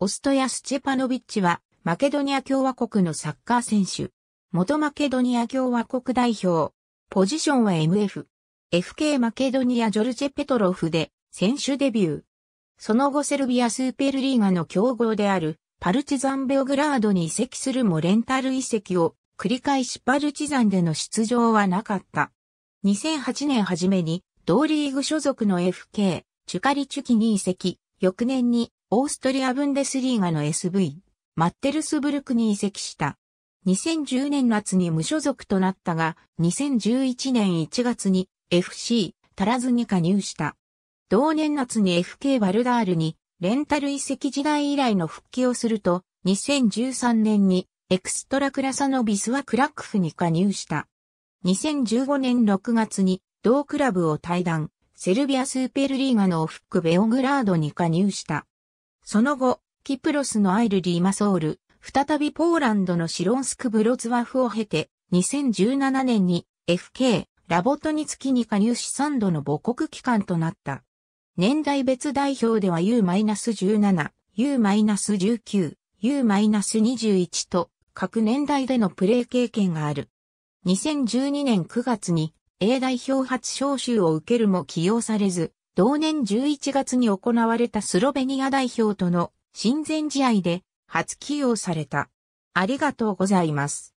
オストヤ・スチェパノビッチは、マケドニア共和国のサッカー選手。元マケドニア共和国代表。ポジションは MF。FK マケドニアジョルチェ・ペトロフで選手デビュー。その後セルビアスーペルリーガの強豪であるパルチザンベオグラードに移籍するもレンタル移籍を繰り返しパルチザンでの出場はなかった。2008年初めに同リーグ所属の FK チュカリチュキに移籍、翌年にオーストリア・ブンデスリーガの SV、マッテルスブルクに移籍した。2010年夏に無所属となったが、2011年1月に FC、タラズに加入した。同年夏に FK バルダールに、レンタル移籍時代以来の復帰をすると、2013年に、エクストラクラサノビスはクラックフに加入した。2015年6月に、同クラブを退団、セルビアスーペルリーガのオフックベオグラードに加入した。その後、キプロスのアイルリー・マソール、再びポーランドのシロンスク・ブロツワフを経て、2017年に FK、ラボトにつきに加入し3度の母国機関となった。年代別代表では U-17、U-19、U-21 と各年代でのプレー経験がある。2012年9月に A 代表初招集を受けるも起用されず、同年11月に行われたスロベニア代表との親善試合で初起用された。ありがとうございます。